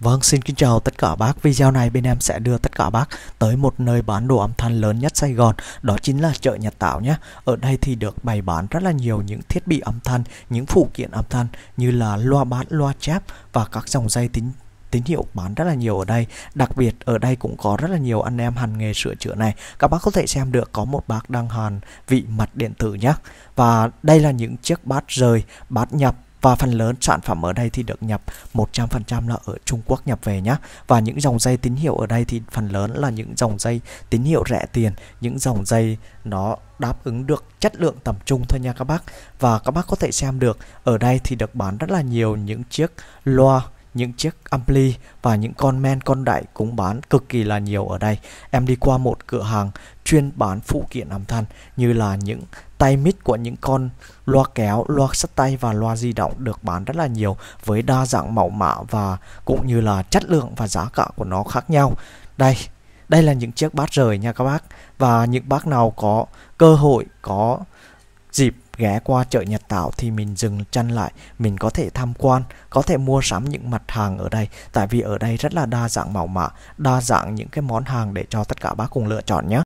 Vâng, xin kính chào tất cả bác. Video này bên em sẽ đưa tất cả bác tới một nơi bán đồ âm thanh lớn nhất Sài Gòn, đó chính là chợ Nhật Tảo nhé. Ở đây thì được bày bán rất là nhiều những thiết bị âm thanh, những phụ kiện âm thanh như là loa bán, loa chép và các dòng dây tín tín hiệu bán rất là nhiều ở đây đặc biệt ở đây cũng có rất là nhiều anh em hành nghề sửa chữa này các bác có thể xem được có một bác đang hàn vị mặt điện tử nhé và đây là những chiếc bát rời bát nhập và phần lớn sản phẩm ở đây thì được nhập 100% là ở Trung Quốc nhập về nhé và những dòng dây tín hiệu ở đây thì phần lớn là những dòng dây tín hiệu rẻ tiền những dòng dây nó đáp ứng được chất lượng tầm trung thôi nha các bác và các bác có thể xem được ở đây thì được bán rất là nhiều những chiếc loa những chiếc ampli và những con men con đại cũng bán cực kỳ là nhiều ở đây. Em đi qua một cửa hàng chuyên bán phụ kiện âm thanh như là những tay mic của những con loa kéo, loa sắt tay và loa di động được bán rất là nhiều với đa dạng mẫu mã và cũng như là chất lượng và giá cả của nó khác nhau. Đây, đây là những chiếc bát rời nha các bác và những bác nào có cơ hội có dịp ghé qua chợ Nhật Tảo thì mình dừng chân lại, mình có thể tham quan, có thể mua sắm những mặt hàng ở đây tại vì ở đây rất là đa dạng mẫu mã, đa dạng những cái món hàng để cho tất cả bác cùng lựa chọn nhé.